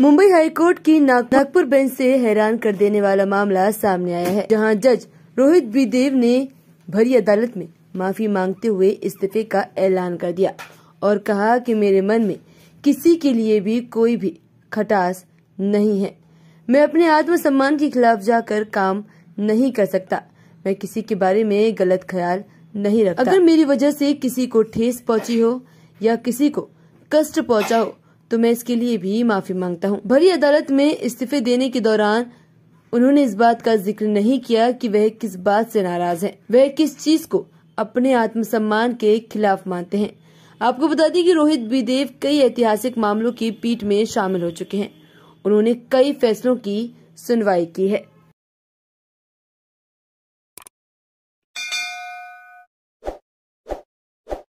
Mumbai high court की Nagpur bench से हैरान कर देने वाला मामला सामने आया है जहां जज रोहित बीदेव ने भरी अदालत में माफी मांगते हुए इस्तीफे का ऐलान कर दिया और कहा कि मेरे मन में किसी के लिए भी कोई भी खटास नहीं है मैं अपने आत्मसम्मान के खिलाफ जाकर काम नहीं कर सकता मैं किसी के बारे में गलत ख्याल नहीं रखता अगर मेरी वजह से किसी को ठेस पहुंची हो या किसी को कष्ट पहुंचा हो तो मैं इसके लिए भी माफी मांगता हूँ भरी अदालत में इस्तीफे देने के दौरान उन्होंने इस बात का जिक्र नहीं किया कि वह किस बात से नाराज हैं, वह किस चीज को अपने आत्मसम्मान के खिलाफ मानते हैं आपको बता दें कि रोहित बीदेव कई ऐतिहासिक मामलों की पीठ में शामिल हो चुके हैं उन्होंने कई फैसलों की सुनवाई की है